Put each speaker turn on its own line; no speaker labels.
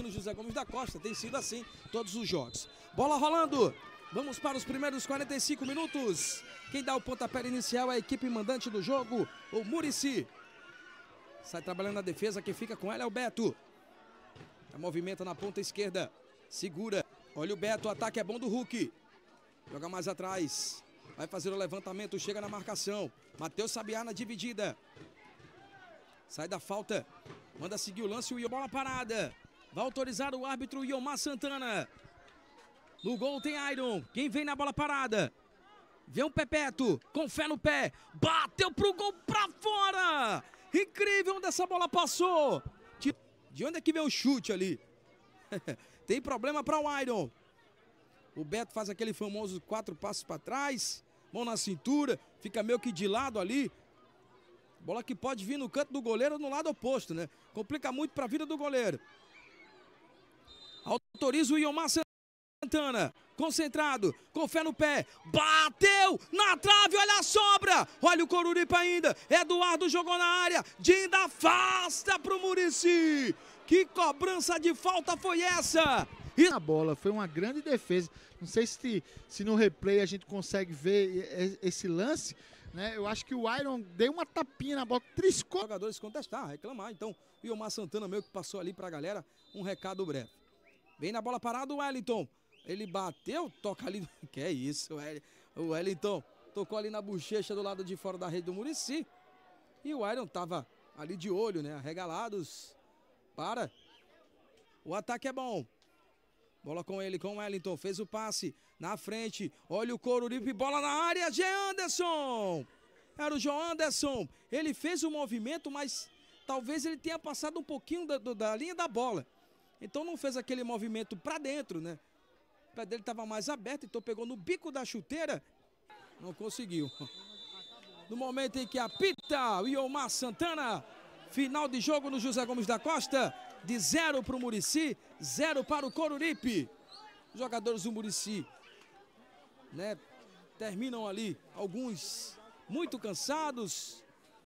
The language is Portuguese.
no José Gomes da Costa. Tem sido assim todos os jogos. Bola rolando. Vamos para os primeiros 45 minutos. Quem dá o pontapé inicial é a equipe mandante do jogo, o Murici. Sai trabalhando na defesa, quem fica com ela é o Beto. movimenta na ponta esquerda. Segura. Olha o Beto, o ataque é bom do Hulk. Joga mais atrás. Vai fazer o levantamento, chega na marcação. Matheus Sabiá na dividida. Sai da falta. Manda seguir o lance e o bola parada. Vai autorizar o árbitro Yomar Santana. No gol tem Iron. Quem vem na bola parada? Vem o Pepeto, com fé no pé. Bateu pro gol pra fora! Incrível onde essa bola passou! De onde é que veio o chute ali? tem problema para o Iron. O Beto faz aquele famoso quatro passos para trás, mão na cintura, fica meio que de lado ali. Bola que pode vir no canto do goleiro no lado oposto, né? Complica muito para a vida do goleiro. Autoriza o Iomar Santana. Concentrado, com fé no pé. Bateu na trave, olha a sobra. Olha o Coruripa ainda. Eduardo jogou na área. Dinda afasta para o Murici. Que cobrança de falta foi essa? E... A bola foi uma grande defesa. Não sei se, se no replay a gente consegue ver esse lance. Né? Eu acho que o Iron deu uma tapinha na bola, triscou. Jogadores contestar, reclamar. Então, o Iomar Santana meio que passou ali para a galera um recado breve. Vem na bola parada o Wellington. Ele bateu, toca ali. Que é isso, o Wellington. Tocou ali na bochecha do lado de fora da rede do Murici. E o Iron tava ali de olho, né? Arregalados. Para. O ataque é bom. Bola com ele, com o Wellington. Fez o passe na frente. Olha o Coruripe. Bola na área. G. Anderson. Era o João Anderson. Ele fez o movimento, mas talvez ele tenha passado um pouquinho da, da linha da bola. Então não fez aquele movimento para dentro, né? O pé dele estava mais aberto, então pegou no bico da chuteira. Não conseguiu. No momento em que apita o Iomar Santana, final de jogo no José Gomes da Costa, de zero para o Murici, zero para o Coruripe. Os jogadores do Murici, né, terminam ali alguns muito cansados,